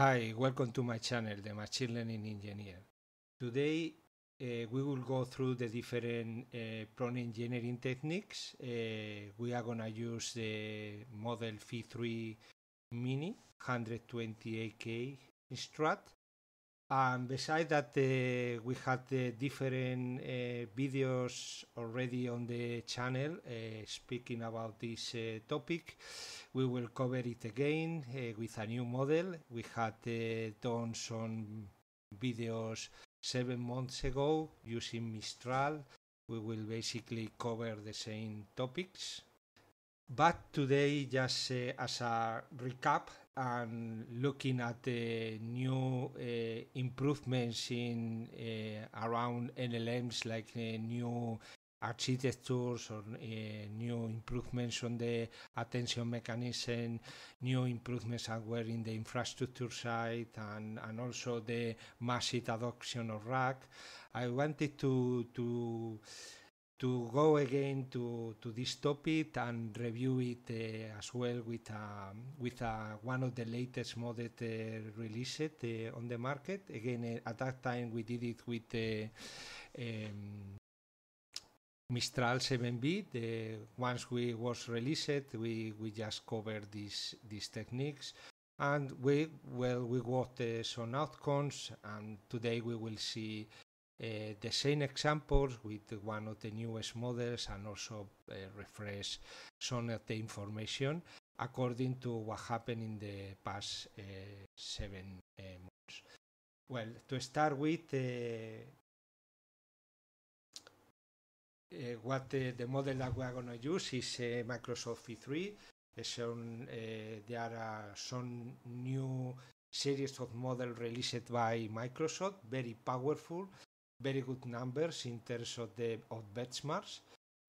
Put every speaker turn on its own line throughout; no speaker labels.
Hi, welcome to my channel, the Machine Learning Engineer. Today uh, we will go through the different uh, engineering techniques. Uh, we are going to use the model v 3 Mini 128K Strut. And besides that, uh, we had the uh, different uh, videos already on the channel uh, speaking about this uh, topic. We will cover it again uh, with a new model. We had done some videos seven months ago using Mistral. We will basically cover the same topics but today, just uh, as a recap and looking at the new uh, improvements in uh, around NLMs, like new architectures or uh, new improvements on the attention mechanism, new improvements as in the infrastructure side, and, and also the massive adoption of RAC. I wanted to to to go again to, to this topic and review it uh, as well with uh, with uh, one of the latest models uh, released uh, on the market. Again, uh, at that time we did it with the um, Mistral 7B. The, once we was released, we, we just covered these these techniques, and we well we got some outcomes. And today we will see Eh, the same examples with one of the newest models and also eh, refresh some of the information according to what happened in the past eh, seven months. Well, to start with, uh, what the model that we are going to use is uh, Microsoft v 3 Some, there are some new series of models released by Microsoft, very powerful, very good numbers in terms of the of benchmarks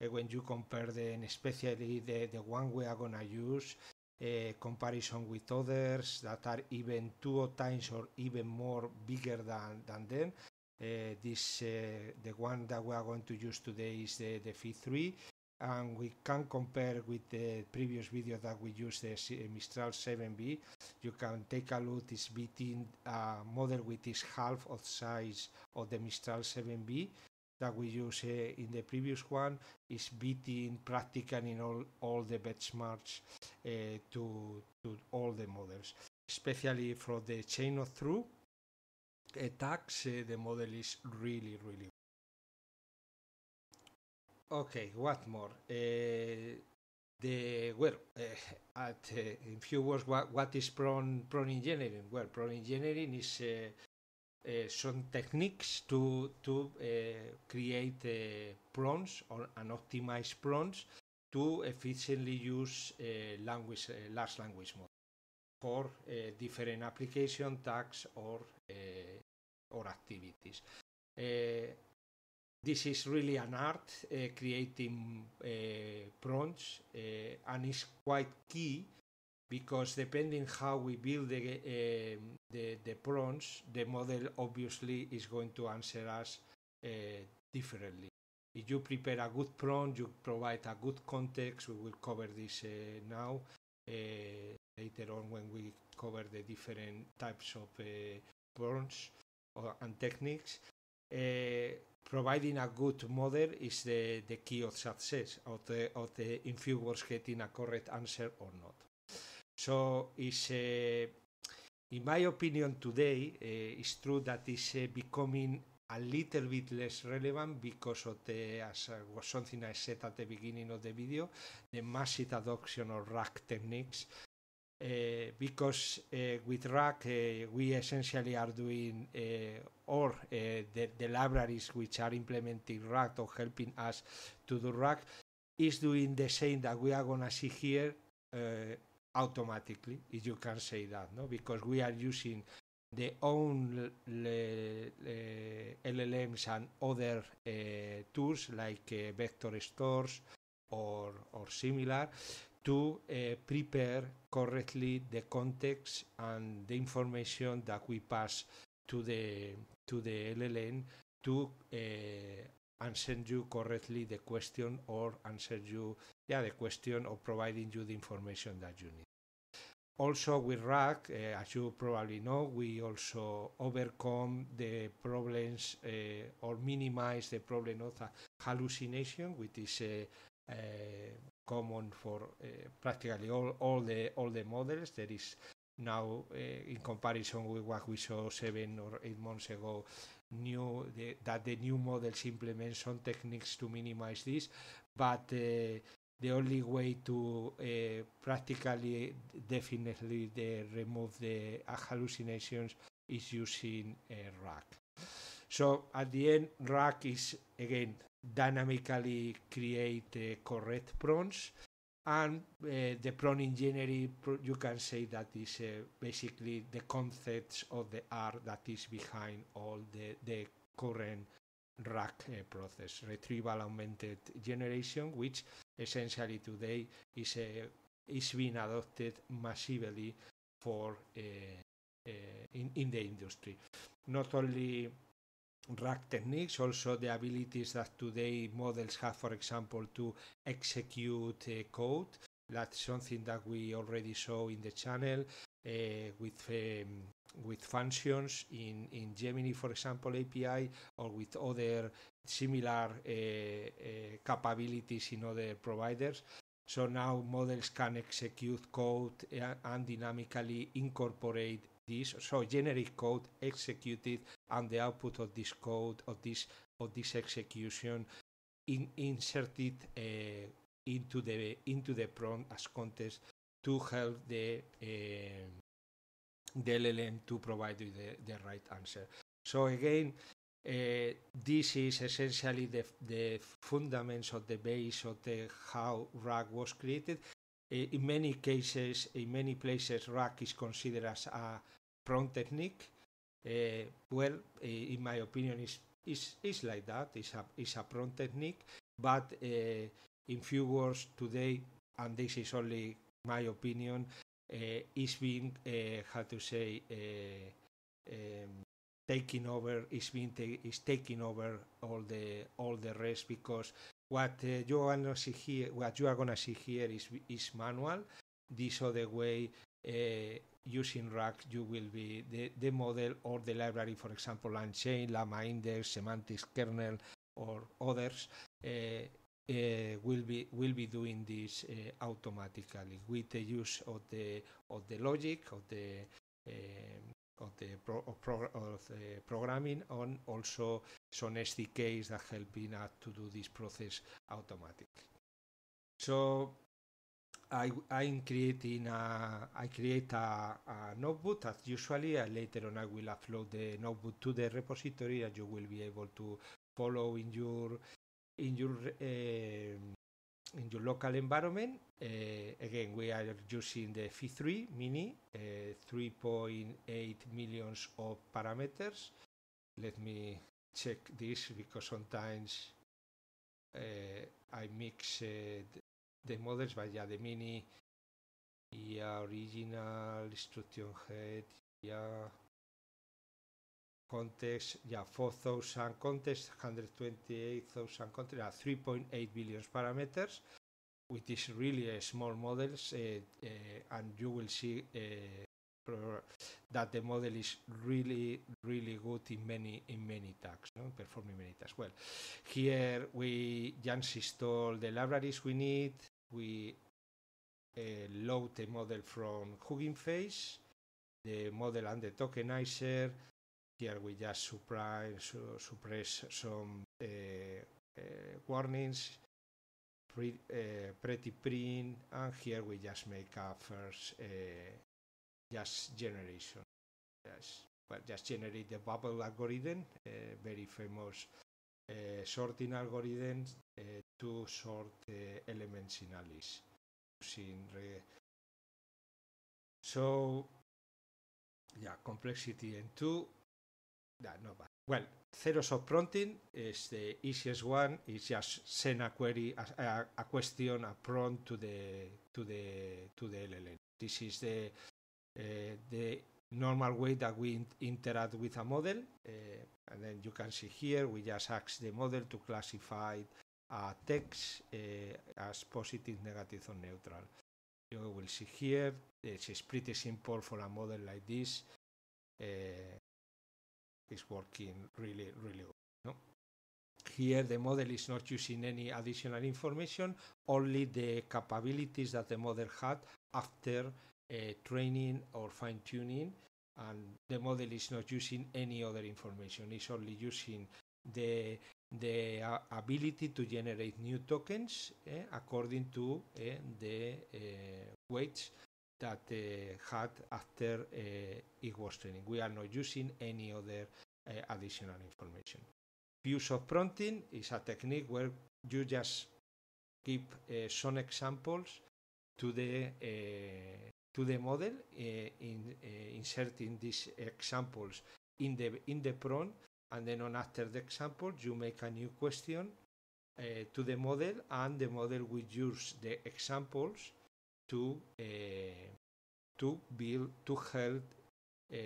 uh, when you compare the and especially the, the one we are gonna use uh, comparison with others that are even two times or even more bigger than than them. Uh, this the one that we are going to use today is the the phi 3 and we can compare with the previous video that we used the Mistral 7B you can take a look this beating uh, model with this half of size of the Mistral 7B that we use uh, in the previous one is beating practically in all, all the benchmarks uh, to, to all the models especially for the chain of through attacks eh, uh, the model is really really Okay, what more? Uh, the well, uh, at uh, in few words, what, what is prone prone engineering? Well, prone engineering is some techniques to to create prawns or and optimize prawns to efficiently use language large language model for different application tasks or or activities. This is really an art uh, creating uh, prawns uh, and is quite key because depending how we build the, uh, the, the, prawns, the model obviously is going to answer us uh, differently. If you prepare a good prawn, you provide a good context. We will cover this uh, now later on when we cover the different types of prawns or, and techniques. providing a good model is the, the key of success of the, of the infielders getting a correct answer or not. So it's, uh, eh, in my opinion today, uh, eh, it's true that it's uh, eh, becoming a little bit less relevant because of the, as was something I said at the beginning of the video, the massive adoption of rack techniques. because with rack, we essentially are doing or uh, the, the libraries which are implementing React or helping us to do React is doing the same that we are going to see here uh, automatically, if you can say that, no? because we are using the own LLMs uh, and other uh, tools like uh, vector stores or, or similar to uh, prepare correctly the context and the information that we pass to the to the LLM to uh, answer you correctly the question or answer you yeah the question or providing you the information that you need. Also with RAG, uh, eh, as you probably know, we also overcome the problems uh, or minimize the problem of hallucination, which is common for practically all, all the all the models. There is now eh, in comparison with what we saw seven or eight months ago new the, that the new models implement some techniques to minimize this but eh, the only way to uh, practically definitely the, remove the hallucinations is using a rack. So at the end, rack is again dynamically create uh, correct prompts and uh, the prompt engineering, you can say that is uh, basically the concepts of the art that is behind all the, the current rack uh, eh, process, retrieval augmented generation, which essentially today is a, is being adopted massively for in, in the industry. Not only rack techniques, also the abilities that today models have, for example, to execute uh, code. That's something that we already saw in the channel uh, with um, with functions in, in Gemini, for example, API, or with other similar uh, uh, capabilities in other providers. So now models can execute code uh, and dynamically incorporate this. So generic code executed and the output of this code of this of this execution in, inserted uh, into the into the prompt as context to help the uh, the LLM to provide the, the right answer. So again, uh, this is essentially the, the fundamentals of the base of the how RAG was created. Uh, in many cases, in many places, RAG is considered as a prompt technique. Uh, well, uh, in my opinion, is is is like that. It's a it's a prone technique, but uh, in few words today, and this is only my opinion, uh, is being how to say. Um, taking over is being ta- is taking over all the all the rest because what uh, you are gonna see here what you are gonna see here is is manual this other way uh, using Rack, you will be the, the model or the library, for example, Unchain, Llama Index, Semantics Kernel, or others. Uh, uh, will be will be doing this uh, automatically with the use of the of the logic of the uh, of the pro, of, of the programming and also some SDKs that helping us to do this process automatically. So I, I'm creating a, I create a, a notebook as usually and uh, later on I will upload the notebook to the repository and you will be able to follow in your in your uh, in your local environment. Uh, again, we are using the Phi3 Mini, uh, 3.8 millions of parameters. Let me check this because sometimes uh, I mix uh, the models, but yeah, the Mini, yeah, original, instruction head, yeah, context, yeah, 4,000 context, 128,000 context, yeah, 3.8 billion parameters, which is really a small models, uh, and you will see eh, that the model is really really good in many in many tasks no? performing many tasks well here we just install the libraries we need we uh, load the model from Hugging Face, the model and the tokenizer. Here we just suppress, suppress some uh, uh, warnings, pre pretty print, and here we just make a first just generation. Yes. but just generate the bubble algorithm, very famous sorting algorithm to sort the eh, elements in Alice
using re so yeah complexity and two yeah, no. bad well zeros of prompting is the
easiest one It's just send a query a, a question a prompt to the to the to the LLM this is the uh, the normal way that we interact with a model uh, and then you can see here we just ask the model to classify a text eh, as positive, negative, or neutral. You will see here, eh, it's pretty simple for a model like this. Eh, it's working really, really well. No? Here the model is not using any additional information, only the capabilities that the model had after uh, training or fine-tuning and the model is not using any other information, it's only using the the uh, ability to generate new tokens eh, according to eh, the uh, weights that uh, had after eh, it was training. We are not using any other additional information. Use of prompting is a technique where you just give some examples to the to the model in inserting these examples in the in the prompt and then on after the example you make a new question uh, to the model and the model will use the examples to uh, to build to help uh,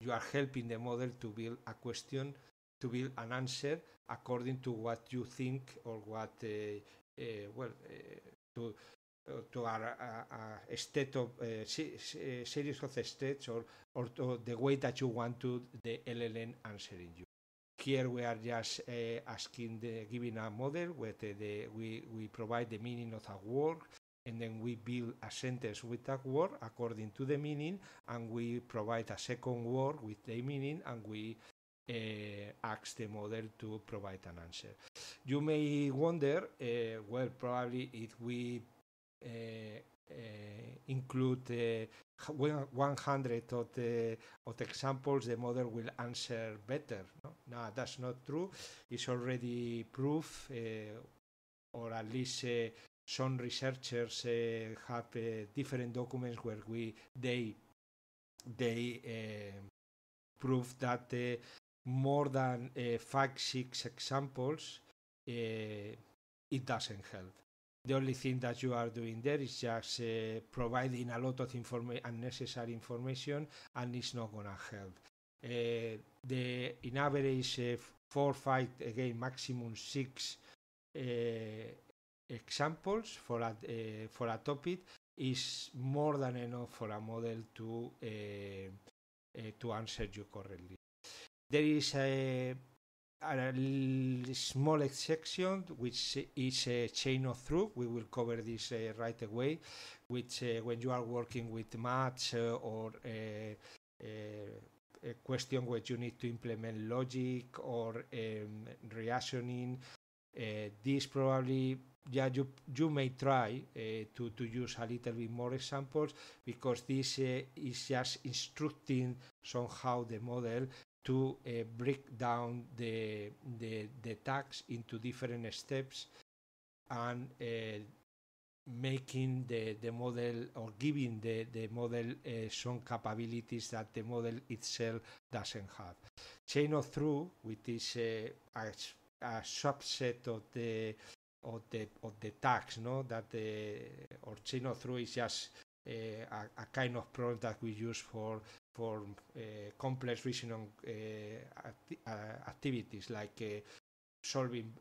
you are helping the model to build a question to build an answer according to what you think or what uh, uh, well uh, to to our uh, state of eh, series of states or, or to the way that you want to the LLM answering you. Here we are just eh, asking the giving a model where the, the, we, we provide the meaning of a word and then we build a sentence with a word according to the meaning and we provide a second word with the meaning and we uh, ask the model to provide an answer. You may wonder, uh, well, probably if we Eh, eh, include eh, 100 of the, of the examples the model will answer better. No, no that's not true. It's already proof, or at least some researchers have different documents where we they they prove that more than five six examples it doesn't help. The only thing that you are doing there is just uh, providing a lot of informa- unnecessary information, and it's not gonna help. Uh, the in average uh, four five again maximum six uh, examples for a uh, for a topic is more than enough for a model to uh, to answer you correctly. There is a a small section which is a chain of through. We will cover this uh, right away. Which, uh, when you are working with maths uh, or a, uh, uh, a question where you need to implement logic or um, reasoning, uh, this probably yeah you you may try to to use a little bit more examples because this is just instructing somehow the model to uh, break down the, the, the tax into different steps and uh, making the, the model or giving the, the model uh, some capabilities that the model itself doesn't have. Chain of through, which is uh, a, a subset of the of the of the tax, no? That the uh, or chain of through is just uh, a, a, kind of prompt that we use for for eh, complex reasoning eh, acti eh, activities like solving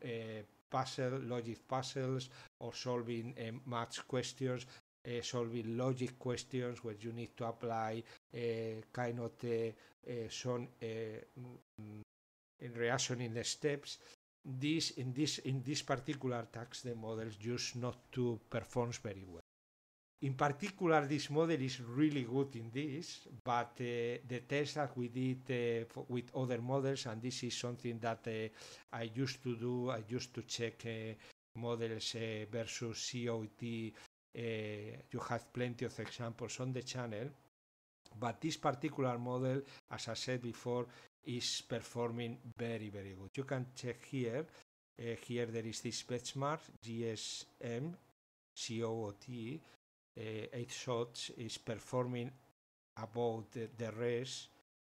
puzzle logic puzzles or solving math questions uh, solving logic questions where you need to apply uh, kind of the, uh, some mm, mm, reaction in steps. This in this in this particular task, the models used not to perform very well. In particular, this model is really good in this, but uh, the test that we did uh, with other models, and this is something that uh, I used to do, I used to check uh, models uh, versus COT. Uh, you have plenty of examples on the channel, but this particular model, as I said before, is performing very, very good. You can check here. here there is this benchmark, GSM, COT. Eh, eight Shots is performing about the, the rest,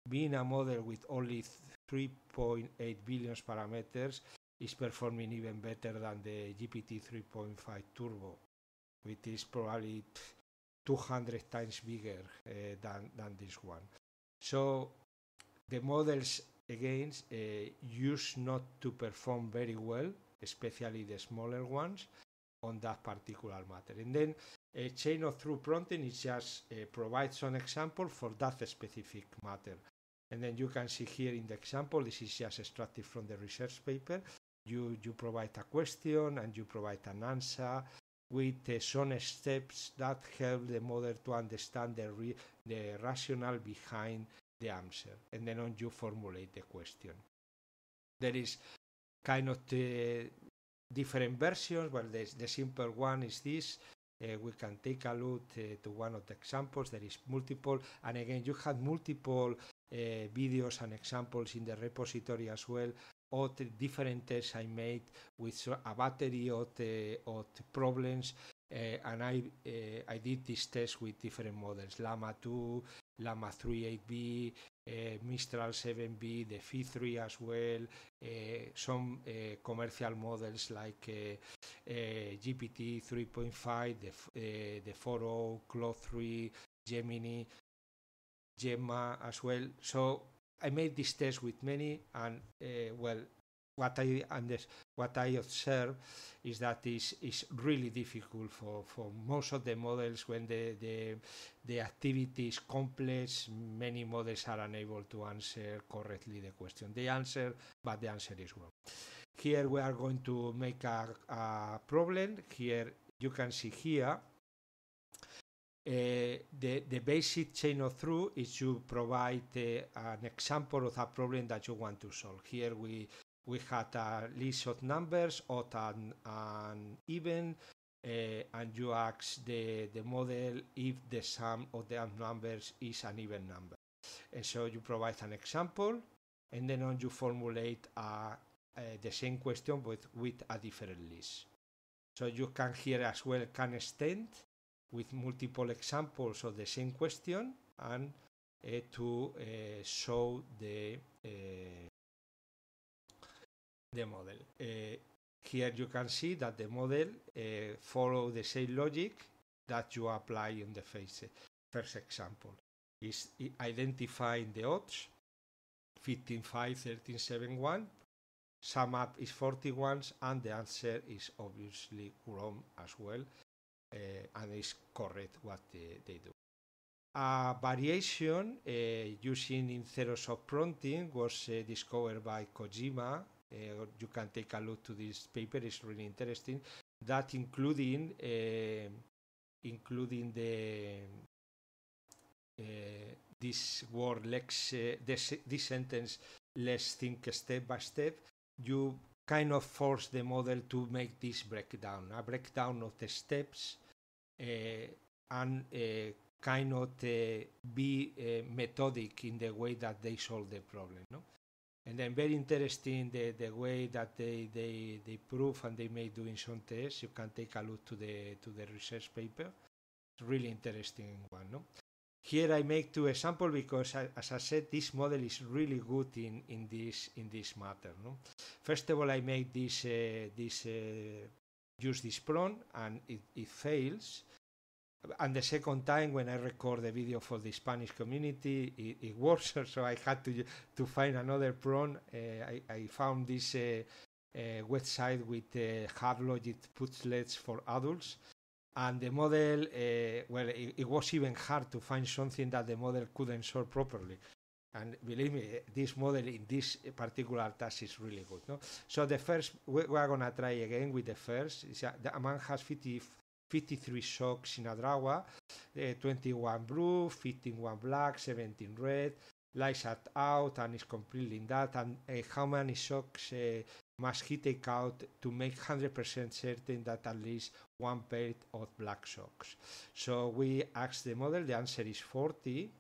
being a model with only 3.8 billion parameters is performing even better than the GPT 3.5 Turbo, which is probably 200 times bigger uh, than, than this one. So the models again uh, used not to perform very well, especially the smaller ones, on that particular matter. And then a uh, chain of through prompting is just uh, provides an example for that specific matter. And then you can see here in the example, this is just extracted from the research paper. You, you provide a question and you provide an answer with uh, some steps that help the model to understand the, re- the rationale behind the answer. And then on you formulate the question. There is kind of the uh, different versions. Well, the, the simple one is this. Uh, we can take a look uh, to one of the examples. There is multiple, and again, you have multiple uh, videos and examples in the repository as well. Or different tests I made with a battery of, of problems, uh, and I uh, I did this test with different models: Llama 2, Llama 3 8B, Eh, Mistral 7B, the Phi 3 as well, eh, some eh, commercial models like GPT 3.5, the, the 4.0, Claude 3, Gemini, Gemma as well. So I made this test with many, and uh, well, what I this what I observe is that is is really difficult for, for most of the models when the, the the activity is complex. Many models are unable to answer correctly the question. They answer, but the answer is wrong. Here we are going to make a, a problem. Here you can see here. Uh, the, the basic chain of through is to provide uh, an example of a problem that you want to solve. Here we we had a list of numbers or an, an even, uh, eh, and you ask the, the model if the sum of the numbers is an even number. And so you provide an example and then on you formulate a, a, eh, the same question with with a different list. So you can here as well can extend with multiple examples of the same question and uh, to uh, show the the model. Eh, here you can see that the model eh, follow the same logic that you apply in the face. First example is identifying the odds 15, 5, 13, 7, 1. Sum up is 41 and the answer is obviously wrong as well uh, and is correct what they, they do. A variation uh, using in zero shot prompting was uh, discovered by Kojima uh, you can take a look to this paper; it's really interesting. That including uh, including the uh, this word, lex, uh, this, this sentence, let's think step by step. You kind of force the model to make this breakdown, a breakdown of the steps, uh, and kind uh, be uh, methodic in the way that they solve the problem. No? and then very interesting the, the way that they, they, they prove and they make doing some tests. You can take a look to the to the research paper. It's really interesting one. No? Here I make two examples because, I, as I said, this model is really good in, in this in this matter. No? First of all, I make this uh, this uh, use this prompt and it, it fails and the second time when I record the video for the Spanish community, it, it works. So I had to to find another prompt. Uh, I, I, found this uh, uh, website with uh, hard logic putlets for adults, and the model. Uh, well, it, it, was even hard to find something that the model couldn't solve properly. And believe me, this model in this particular task is really good. No? So the first, we, we are gonna try again with the first. A, the man has 50 53 Shock a uh, eh, 21 Blue, 51 Black, 17 Red, Lights Out, out and is completely in that. And uh, how many shocks eh, must he take out to make 100% certain that at least one pair of black socks? So we ask the model, the answer is 40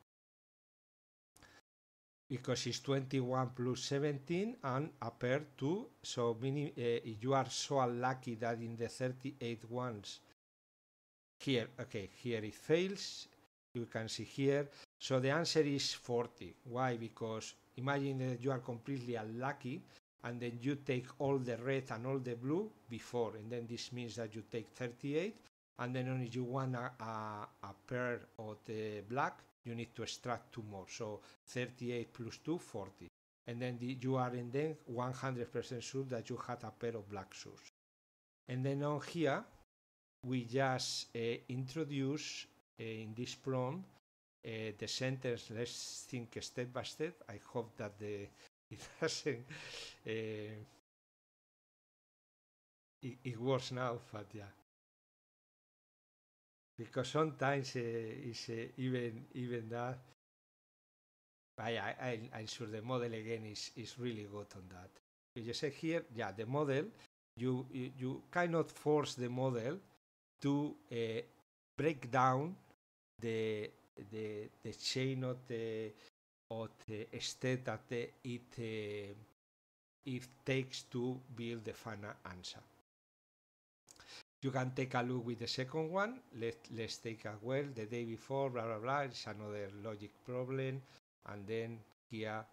because it's 21 plus 17 and a pair 2 so uh, you are so unlucky that in the 38 ones here okay here it fails you can see here so the answer is 40 why because imagine that you are completely unlucky and then you take all the red and all the blue before and then this means that you take 38 and then only you want a, a, a pair of the black you need to extract two more so 38 plus 2 40 and then the, you are in then 100% sure that you had a pair of black shoes and then on here we just uh, introduce uh, in this prompt uh, the sentence let's think step by
step i hope that the it doesn't it, it works now but yeah because sometimes uh, it's uh, even even that. I,
I I'm sure the model again is is really good on that. You just say here, yeah, the model. You you cannot force the model to uh, break down the the the chain of the of the state that eh, it eh, it takes to build the final answer. You can take a look with the second one. Let, let's take a well the day before, blah, blah, blah. It's another logic problem. And then here,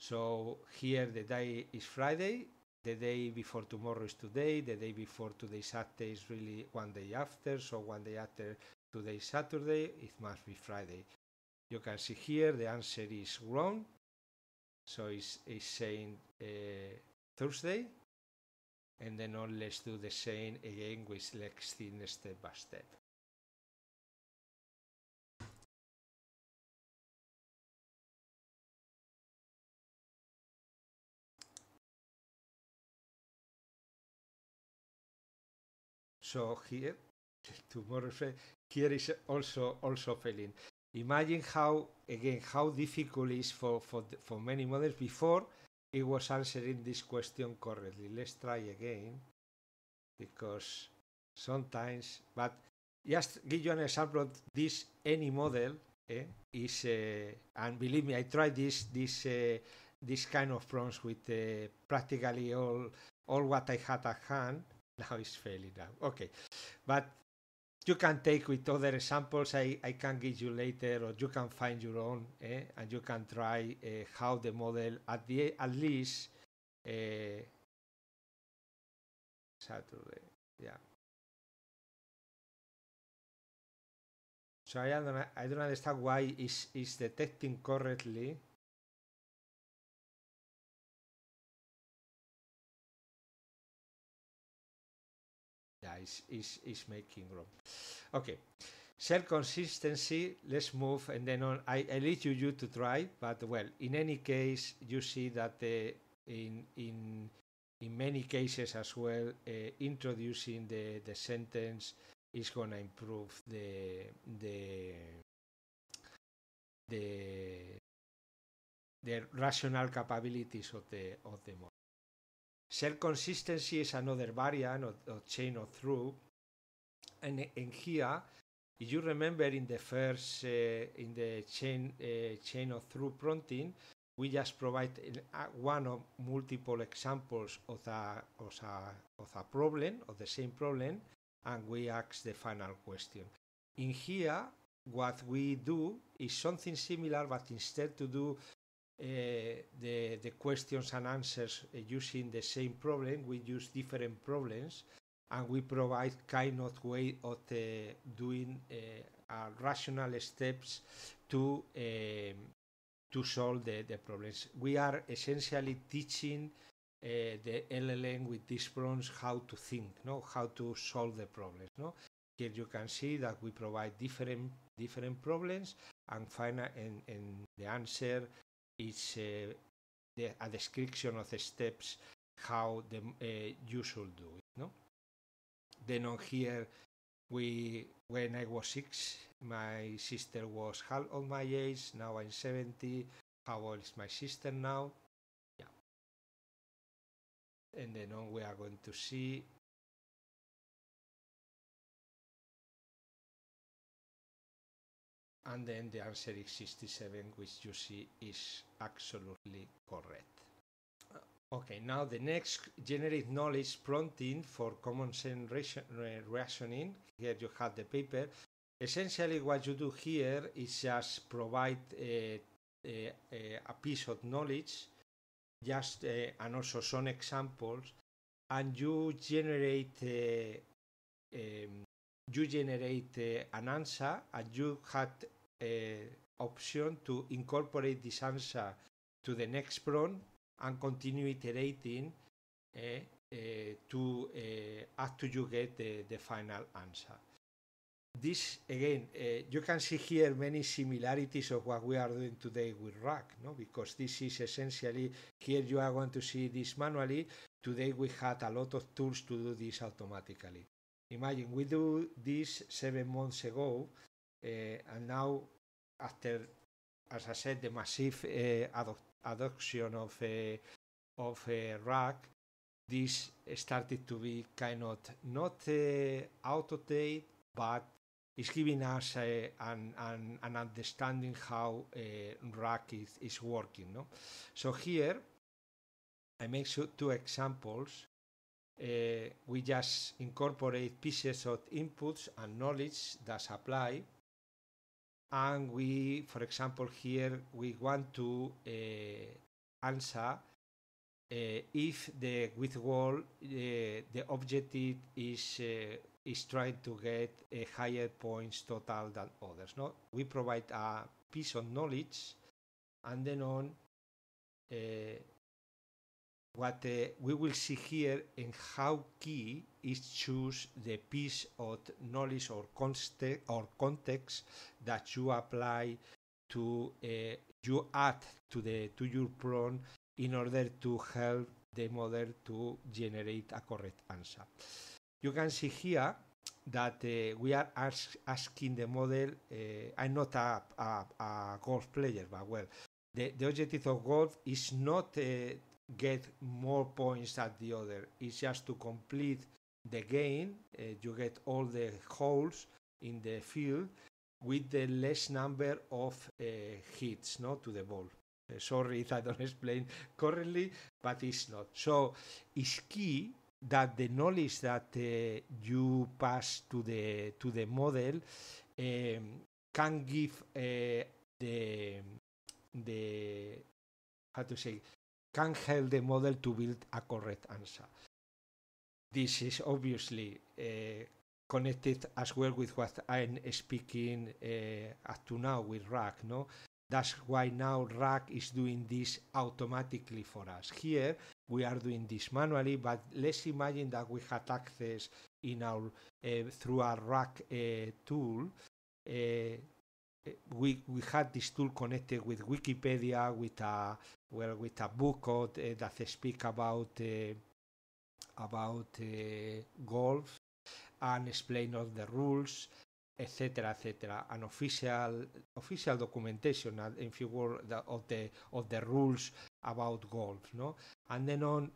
so here the day is Friday the day before tomorrow is today, the day before today Saturday is really one day after, so one day after today Saturday, it must be Friday. You can see here the answer is wrong, so it's, it's saying uh, Thursday,
and then let's do the same again with next thing step by step. So here, tomorrow
here is also also failing. Imagine how again how difficult it is for for the, for many models. Before it was answering this question correctly. Let's try again because sometimes. But just give you an example. This any model eh, is uh, and believe me, I tried this this uh, this kind of prompts with uh, practically all all what I had at hand now it's failing now. Okay, but you can take with other examples I, I can give you later, or you can find your own, eh? and you can try
uh, how the model at the at least uh, Saturday, yeah. So I don't I don't understand why is is detecting correctly. is, is, is making room. Okay,
cell consistency, let's move and then on. I, I leave you, you to try, but well, in any case, you see that the, uh, in, in, in many cases as well, uh, introducing the, the sentence is going to improve the, the, the, the rational capabilities of the, of the model. Cell consistency is another variant of, of chain of through. And, and here, if you remember in the first, uh, in the chain, uh, chain of through prompting, we just provide uh, one of multiple examples of a, of a, of a problem, of the same problem, and we ask the final question. In here, what we do is something similar, but instead to do Eh, the, the questions and answers eh, using the same problem. We use different problems and we provide kind of way of eh, doing rational steps to to solve the, the problems. We are essentially teaching uh, the LLM with these problems how to think, no, how to solve the problems. No, here you can see that we provide different different problems and find and, and the answer it's uh, eh, the, a description of the steps how the uh, you should do it. No. Then on here, we when I was six, my sister was half of my age. Now I'm seventy. How
old is my sister now? Yeah. And then on we are going to see and then the answer is 67 which you see is
absolutely correct uh, okay now the next generate knowledge prompting for common sense reasoning here you have the paper essentially what you do here is just provide a, uh, a, uh, a piece of knowledge just uh, and also some examples and you generate uh, um, you generate uh, an answer and you had uh, option to incorporate this answer to the next prompt and continue iterating uh, uh, to uh, after you get the, the final answer. This again, uh, you can see here many similarities of what we are doing today with Rack, no? Because this is essentially here you are going to see this manually. Today we had a lot of tools to do this automatically. Imagine we do this seven months ago, uh, and now after, as I said, the massive uh, adoption of uh, of rack, this started to be kind of not out of date, but it's giving us an, an, an understanding how rack is, is working. No, so here I make two examples uh, we just incorporate pieces of inputs and knowledge that apply. And we, for example, here we want to uh, answer eh, if the with withdrawal, the objective is is trying to get a higher points total than others. No, we provide a piece of knowledge, and then on uh, what uh, we will see here and how key is choose the piece of knowledge or, context, or context that you apply to uh, you add to the to your prompt in order to help the model to generate a correct answer. You can see here that uh, we are ask, asking the model. Uh, I'm not a, a, a golf player, but well, the, the objective of golf is not uh, get more points at the other. It's just to complete the game. Uh, you get all the holes in the field with the less number of uh, hits no, to the ball. Uh, sorry if I don't explain correctly, but it's not. So it's key that the knowledge that uh, you pass to the to the model um, can give uh, the the how to say can help the model to build a correct answer. This is obviously uh, connected as well with what I'm speaking uh, up to now with RAG. No, that's why now RAG is doing this automatically for us. Here we are doing this manually, but let's imagine that we had access in our uh, through our RAG tool we we had this tool connected with Wikipedia with a well with a book out, uh, eh, that speak about uh, about uh, golf and explain all the rules etc etc an official official documentation uh, in figure of the of the rules about golf no and then on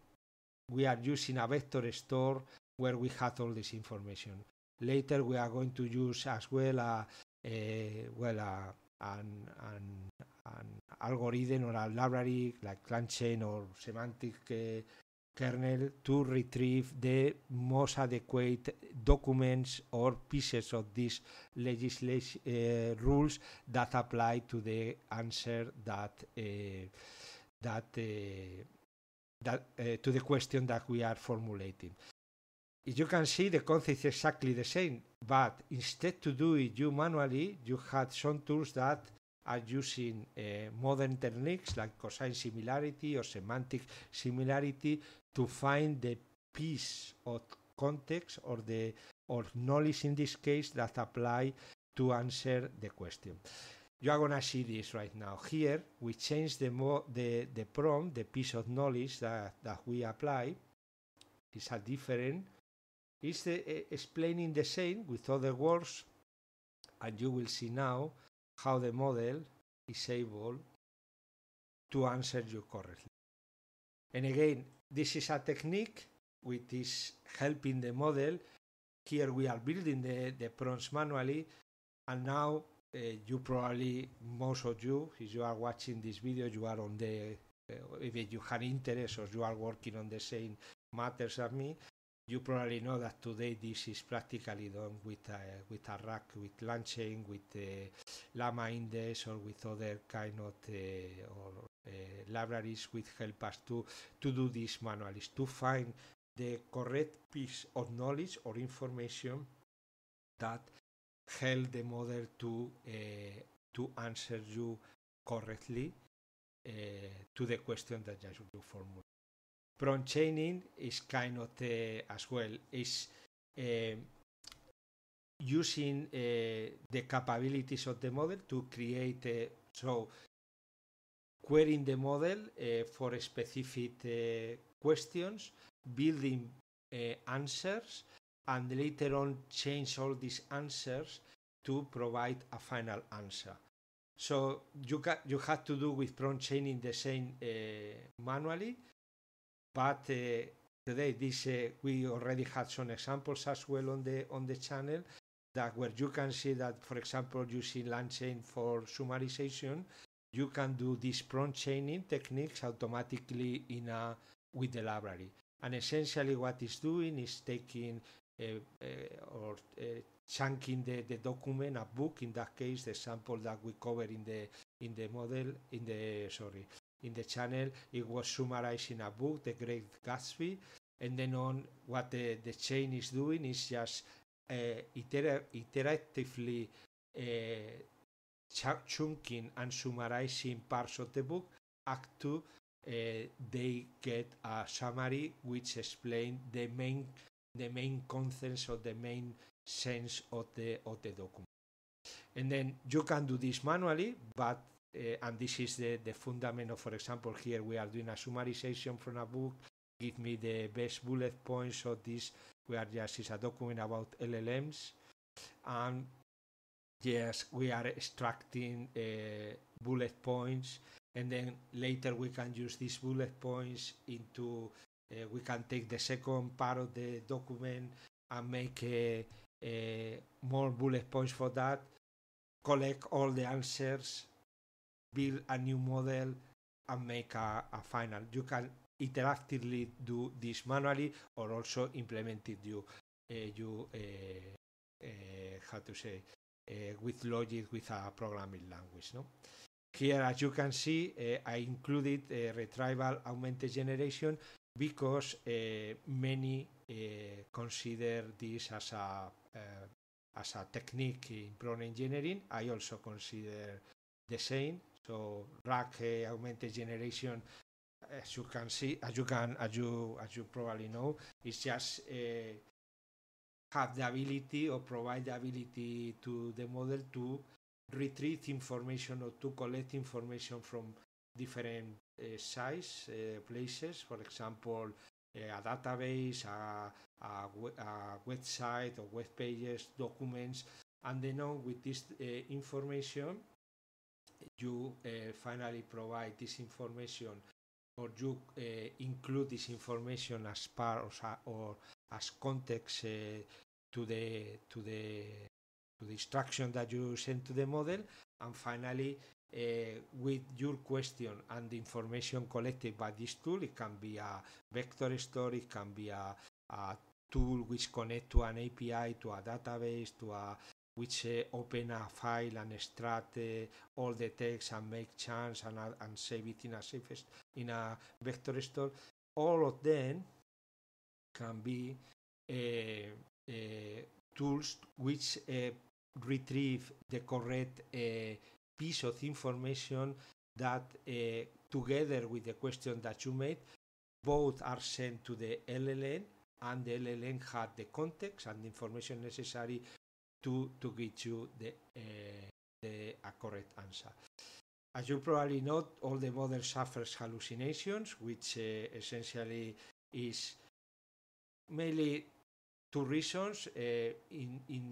we are using a vector store where we had all this information later we are going to use as well a, uh, well, uh, an, an, an, algorithm or a library like clan or semantic eh, kernel to retrieve the most adequate documents or pieces of these legislation uh, eh, rules that apply to the answer that uh, that uh, that to the question that we are formulating you can see, the concept is exactly the same, but instead to do it you manually, you had some tools that are using uh, modern techniques like cosine similarity or semantic similarity to find the piece of context or the or knowledge in this case that apply to answer the question. You are gonna see this right now. Here we change the the the prompt, the piece of knowledge that, that we apply. It's a different is eh, explaining the same with other words, and you will see now how the model is able to answer you correctly. And again, this is a technique which is helping the model. Here we are building the, the prompts manually, and now uh, you probably, most of you, if you are watching this video, you are on the, uh, if you have interest or you are working on the same matters as me, you probably know that today this is practically done with a, uh, with a rack, with lunching, with uh, Llama Index, or with other kind of uh, or, uh, libraries which help us to, to do this manually, to find the correct piece of knowledge or information that help the model to uh, to answer you correctly uh, to the question that you formulate prone chaining is kind of the, as well is uh, using uh, the capabilities of the model to create a, uh, so querying the model uh, for specific uh, questions building uh, answers and later on change all these answers to provide a final answer so you, ca- you have to do with prompt chaining the same manually but uh, today, this uh, we already had some examples as well on the on the channel that where you can see that, for example, using land chain for summarization, you can do these prompt chaining techniques automatically in a with the library. And essentially, what it's doing is taking uh, uh, or uh, chunking the, the document, a book in that case, the sample that we cover in the in the model in the sorry in the channel, it was summarized in a book, The Great Gatsby. And then on what the, the chain is doing is just uh, iteratively uh, ch- chunking and summarizing parts of the book. Act two, uh, they get a summary which explain the main the main contents or the main sense of the of the document. And then you can do this manually, but Eh, and this is the, the fundamental. for example, here we are doing a summarization from a book, give me the best bullet points of this, we are just, it's a document about LLMs, and yes, we are extracting uh, bullet points, and then later we can use these bullet points into, uh, we can take the second part of the document and make a more bullet points for that, collect all the answers build a new model and make a, a final. You can interactively do this manually or also implement it you uh, you uh, how to say with logic with a programming language. No. Here, as you can see, I included retrieval augmented generation because many consider this as a as a technique in prompt engineering. I also consider the same. So rack uh, augmented generation, eh, as you can see, as you can, as you as you probably know, it's just uh, have the ability or provide the ability to the model to retrieve information or to collect information from different uh, eh, size places. For example, a database, a, a, a, website or web pages, documents, and then know with this uh, information, you eh, finally provide this information or you eh, include this information as part or, or as context eh, to the to the to the instruction that you send to the model and finally uh, with your question and the information collected by this tool it can be a vector store it can be a, a tool which connect to an api to a database to a which uh, open a file and extract uh, all the text and make chunks and, uh, and save it in a, safe in a vector store. All of them can be eh, tools which retrieve the correct piece of information that together with the question that you made, both are sent to the LLM and the LLM had the context and the information necessary to to get you the uh, the a correct answer. As you probably know, all the model suffers hallucinations, which uh, essentially is mainly two reasons: uh, in in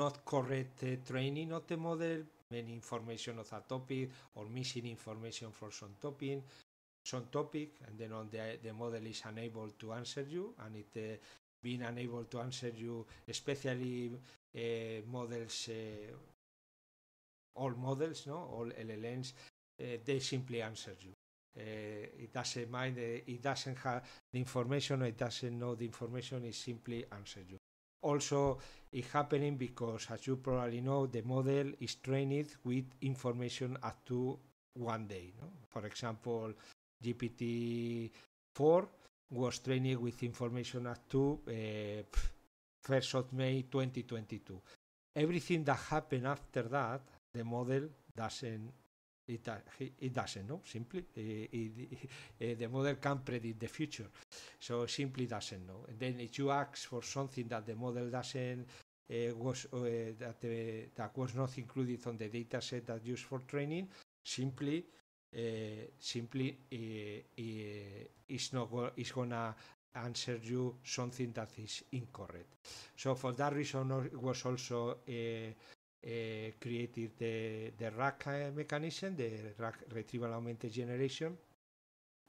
not correct training of the model, many information of a topic, or missing information for some topic, some topic, and then on the the model is unable to answer you, and it being unable to answer you, especially uh, models, uh, all models, no, all LLMs, eh, they simply answer you. it doesn't mind, it doesn't have the information, it doesn't know the information, it simply answers you. Also, it happening because, as you probably know, the model is trained with information up to one day. No? For example, GPT-4 was trained with Information Act 2, uh, first of May 2022. Everything that happened after that, the model doesn't. It, uh, it doesn't know simply uh, it, it, uh, the model can not predict the future so simply doesn't know and then if you ask for something that the model doesn't uh, was uh, that, uh, that was not included on the data set that used for training simply uh, eh, simply eh, eh, is not go is gonna answer you something that is incorrect. So for that reason, it was also created the the RAC mechanism, the
RAC retrieval augmented generation,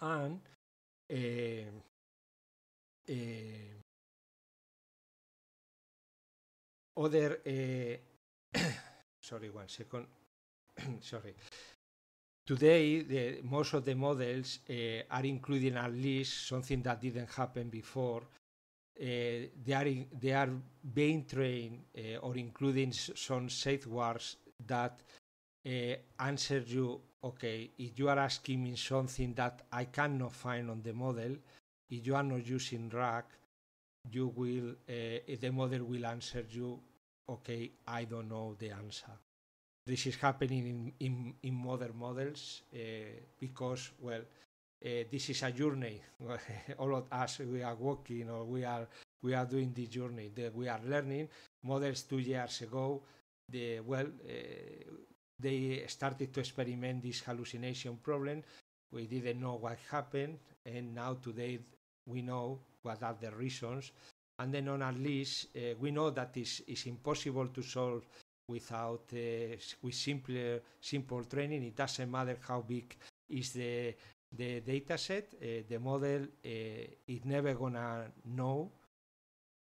and other sorry one second sorry
Today, the, most of the models eh, are including at least something that didn't happen before. Eh, they, are in, they are being trained eh, or including some safeguards that answer you okay, if you are asking me something that I cannot find on the model, if you are not using RAG, you will uh, the model will answer you, okay, I don't know the answer this is happening in, in, in modern models uh, because, well, uh, this is a journey. All of us, we are working or we are, we are doing this journey. we are learning. Models two years ago, the, well, uh, they started to experiment this hallucination problem. We didn't know what happened, and now today we know what are the reasons. And then on at least, uh, we know that it's, it's impossible to solve without uh, with simple simple training it doesn't matter how big is the the data set uh, the model uh, is never gonna know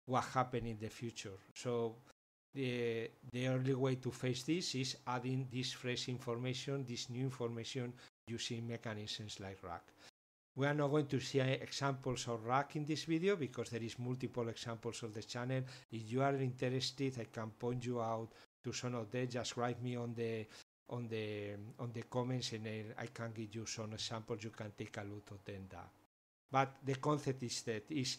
what happened in the future so the the only way to face this is adding this fresh information this new information using mechanisms like rack we are not going to see examples of rack in this video because there is multiple examples on the channel. If you are interested, I can point you out to some of them. Just write me on the on the on the comments, and I can give you some examples. You can take a look at them. That. But the concept is that is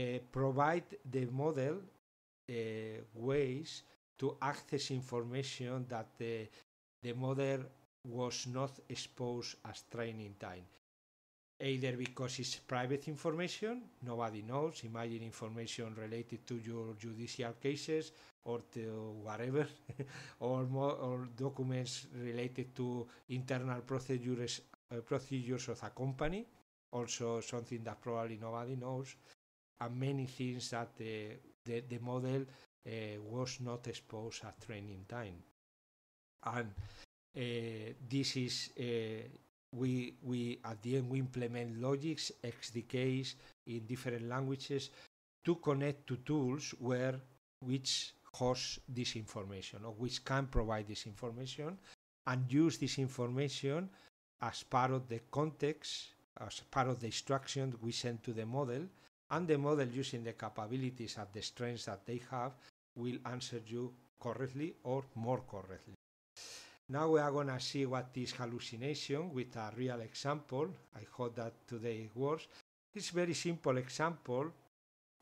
uh, provide the model uh, ways to access information that the, the model was not exposed as training time. Either because it's private information, nobody knows, imagine information related to your judicial cases, or to whatever, or, more, or documents related to internal procedures uh, procedures of a company. Also, something that probably nobody knows, and many things that the the, the model uh, was not exposed at training time, and uh, this is. Uh, we, we at the end we implement logics xdks in different languages to connect to tools where which host this information or which can provide this information and use this information as part of the context, as part of the instruction we send to the model. And the model, using the capabilities and the strengths that they have, will answer you correctly or more correctly. Now we are going to see what is hallucination with a real example. I hope that today it works. It's very simple example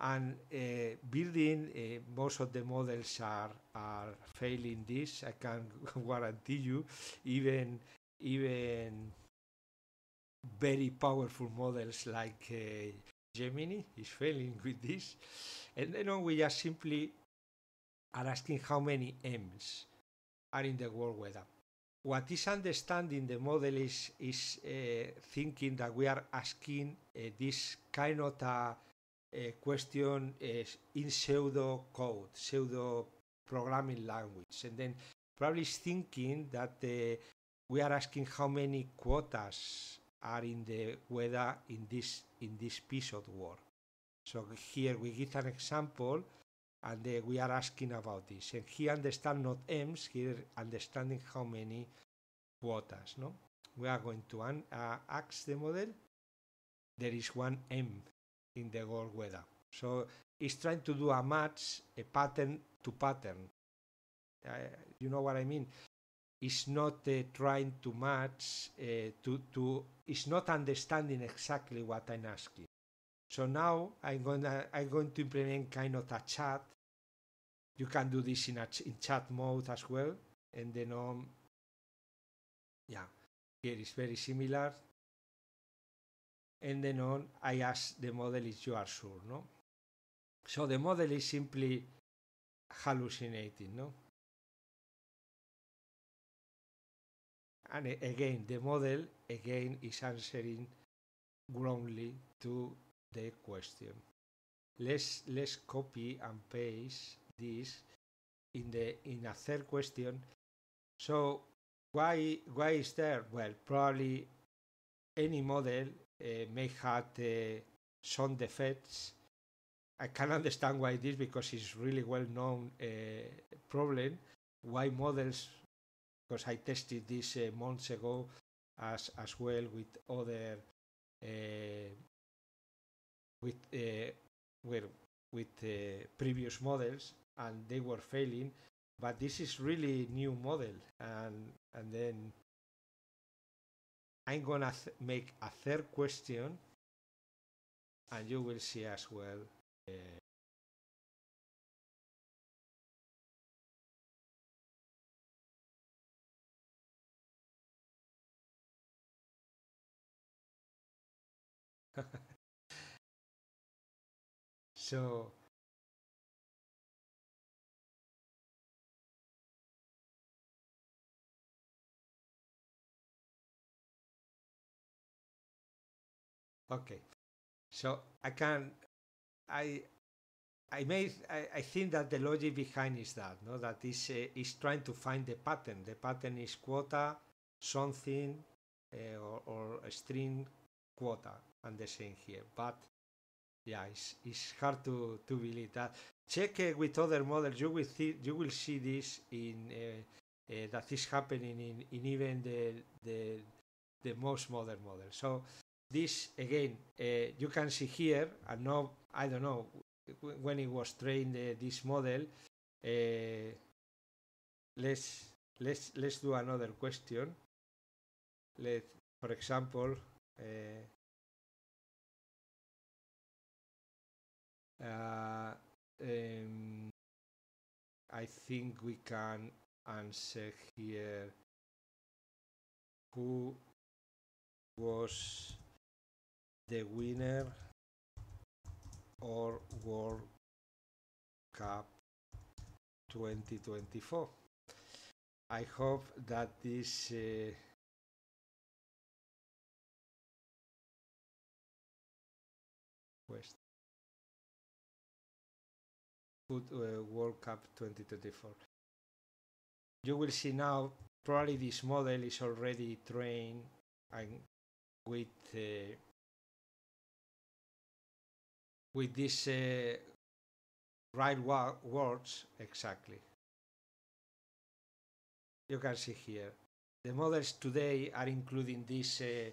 and uh, building uh, most of the models are are failing this i can guarantee you even even very powerful models like uh, gemini is failing with this and then we just simply are asking how many m's are in the world web what is understanding the model is is thinking that we are asking this kind of a uh, question in pseudo code, pseudo programming language, and then probably is thinking that eh, we are asking how many quotas are in the weather in this in this piece of work. So here we give an example, and uh, we are asking about this. And he understands not M's here understanding how many quotas. No, we are going to uh, ask the model. There is one M in the cold weather. So it's trying to do a match, a pattern to pattern. Uh, you know what I mean? It's not uh, trying to match uh, to to. It's not understanding exactly what I'm asking. So now I'm gonna I'm going to implement kind of a chat. You can do this in a ch in chat mode as well, and then um, yeah, here is very similar and then on I ask the
model if you are sure, no? So the model is simply hallucinating, no? And again, the model again is answering wrongly to
the question. Let's let's copy and paste this in the in a third question. So why why is there? Well, probably any model Eh, may have some defects. I can understand why this because it's really well known eh, problem. Why models? Because I tested this eh, months ago as as well with other with uh, well, with uh, previous models and they were failing but this is really new model and and then
I'm gonna make a third question and you will see as well uh, so Okay, so I can, I, I made, I, I think that the logic behind is
that, no, that is uh, is trying to find the pattern. The pattern is quota, something, uh, or, or a string quota, and the same here. But yeah, it's, it's hard to to believe that. Check uh, with other models. You will see you will see this in uh, uh, that is happening in, in even the the the most modern model. So this again uh, you can see here and now i don't know when it was trained uh, this model uh,
let's let's let's do another question let for example uh, uh, um, i think we can answer here who was the winner or World Cup 2024. I hope that this uh, good uh, World Cup 2024. You will see now probably this model is already trained and with uh, with these uh, right words exactly. You can see here. The models today
are including these uh,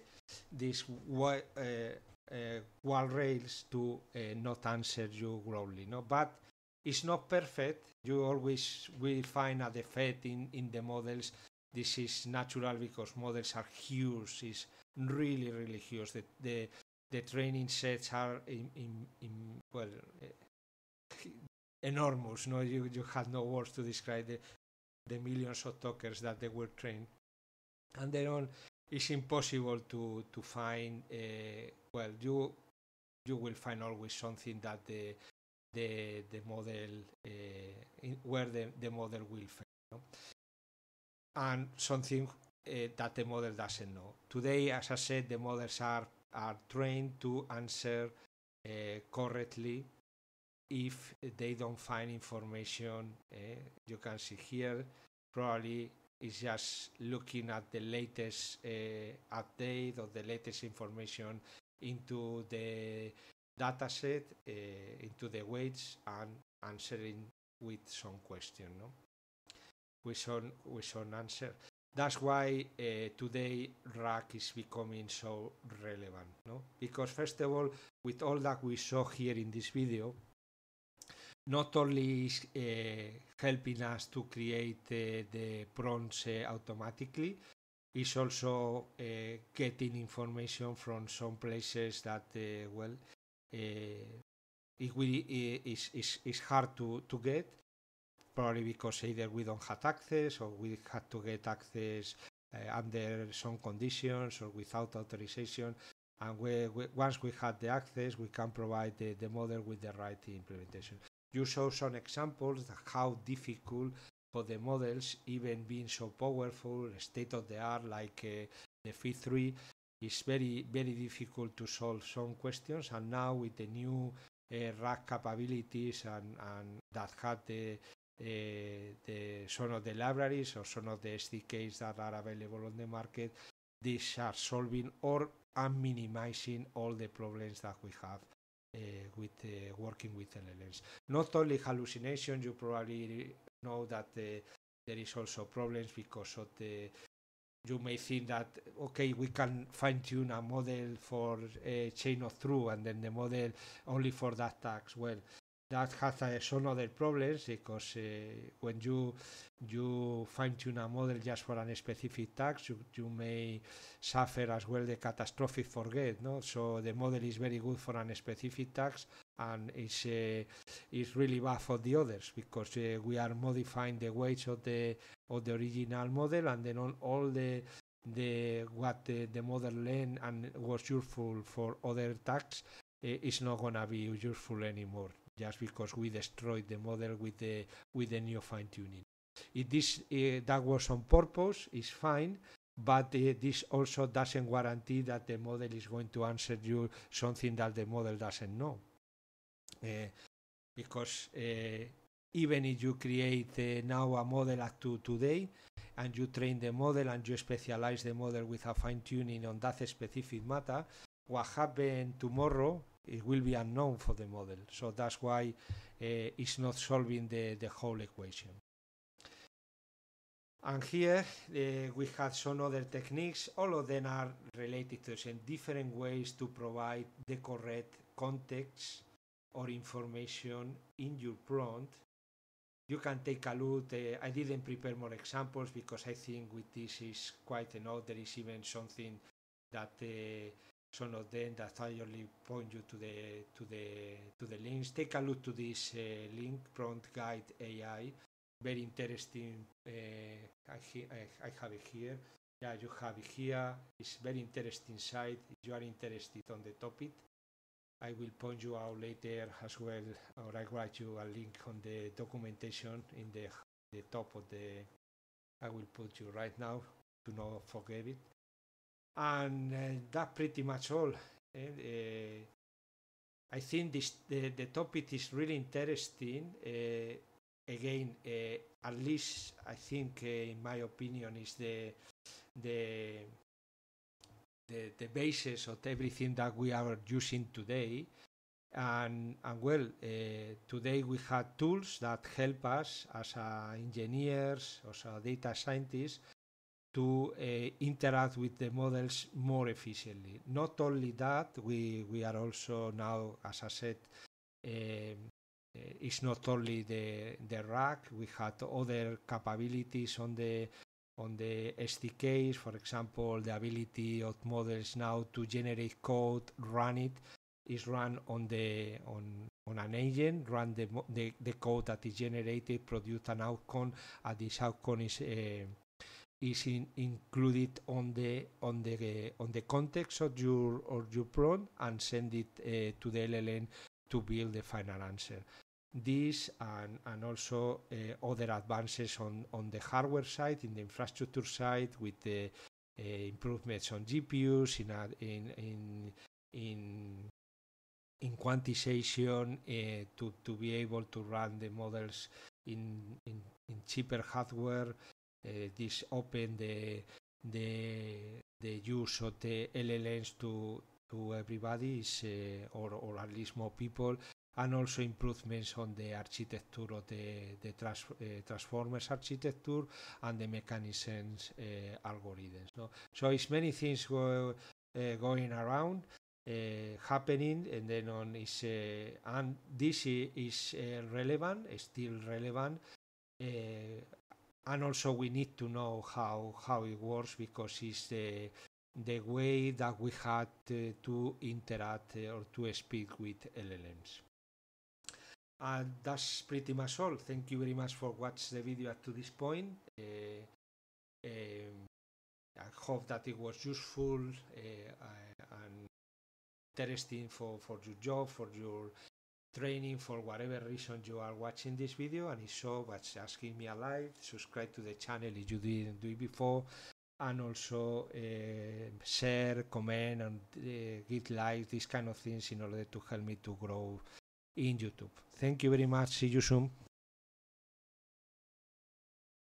these uh, uh, wall rails to uh, not answer you wrongly, no. But it's not perfect. You always will find a defect in in the models. This is natural because models are huge. It's really really huge. The, the the training sets are in, in, in well uh, enormous. No, you you have no words to describe the the millions of talkers that they were trained, and then on it's impossible to to find. Uh, well, you you will find always something that the the the model uh, in, where the the model will fail, no? and something uh, that the model doesn't know. Today, as I said, the models are are trained to answer uh, correctly if they don't find information. Uh, you can see here, probably is just looking at the latest uh, update or the latest information into the dataset, uh, into the weights, and answering with some question. No? With some, with some answer. That's why uh, today rack is becoming so relevant, no? Because first of all, with all that we saw here in this video, not only is uh, helping us to create uh, the prompts uh, automatically, it's also getting information from some places that, well, it will, is, is, is hard to, to get probably because either we don't have access or we had to get access uh, under some conditions or without authorization. And we, we, once we had the access, we can provide the, the model with the right implementation. You show some examples how difficult for the models, even being so powerful, state of the art, like uh, the v three, is very very difficult to solve some questions. And now with the new uh, capabilities and, and that had the uh, the some of the libraries or some of the SDKs that are available on the market, these are solving or minimizing all the problems that we have uh, with uh, working with LLMs. Not only hallucination, you probably know that uh, there is also problems because of the you may think that okay we can fine tune a model for a chain of true and then the model only for that tax well that has uh, some other problems because eh, when you you fine tune a model just for a specific tax, you, you, may suffer as well the catastrophic forget. No, so the model is very good for a specific tax and it's uh, eh, it's really bad for the others because uh, we are modifying the weights of the of the original model and then all the the what the, the model learned and was useful for other tax uh, is not gonna be useful anymore just because we destroyed the model with the with the new fine tuning. if this uh, that was on purpose is fine, but uh, this also doesn't guarantee that the model is going to answer you something that the model doesn't know, uh, because even if you create now a model up to today and you train the model and you specialize the model with a fine tuning on that specific matter, what happens tomorrow it will be unknown for the model. So that's why uh, it's not solving the, the whole equation. And here uh, we have some other techniques. All of them are related to some different ways to provide the correct context or information in your prompt. You can take a look. Uh, I didn't prepare more examples because I think with this is quite enough. There is even something that uh, some of them that I only point you to the to the to the links. Take a look to this uh, link, prompt guide AI. Very interesting. Uh, I, I, I have it here. Yeah, you have it here. It's very interesting site. If you are interested on the topic, I will point you out later as well, or I write you a link on the documentation in the the top of the. I will put you right now to not forget it and uh, that pretty much all. Uh, I think this the, the topic is really interesting. Uh, again, at least I think, in my opinion, is the the the, the basis of everything that we are using today. And, and well, today we had tools that help us as engineers, as data scientists, to uh, interact with the models more efficiently. Not only that, we, we are also now, as I said, um, uh, it's not only the, the rack, we had other capabilities on the on the SDKs, for example, the ability of models now to generate code, run it, is run on the on on an agent, run the the, the code that is generated, produce an outcome, and this outcome is uh, is in, included on the on the on the context of your or your prompt and send it uh, to the LLM to build the final answer. This and and also uh, other advances on on the hardware side, in the infrastructure side, with the uh, improvements on GPUs in in in in in quantization uh, to to be able to run the models in in, in cheaper hardware Eh, this open the the the use of the LLMs to to everybody is eh, or or at least more people and also improvements on the architecture of the, the trans, uh, transformers architecture and the mechanisms uh, algorithms. No? So it's many things go, uh, going around, happening, and then on is and this is relevant, still relevant, and also we need to know how how it works because it's the the way that we had uh, to interact uh, or to speak with LLMs. And that's pretty much all. Thank you very much for watching the video up to this point. Uh, um, I hope that it was useful uh, and interesting for, for your job, for your training for whatever reason you are watching this video and if so but asking me a like subscribe to the channel if you didn't do it before and also uh, share comment and uh, give like these kind of things in order to help me to
grow in youtube thank you very much see you soon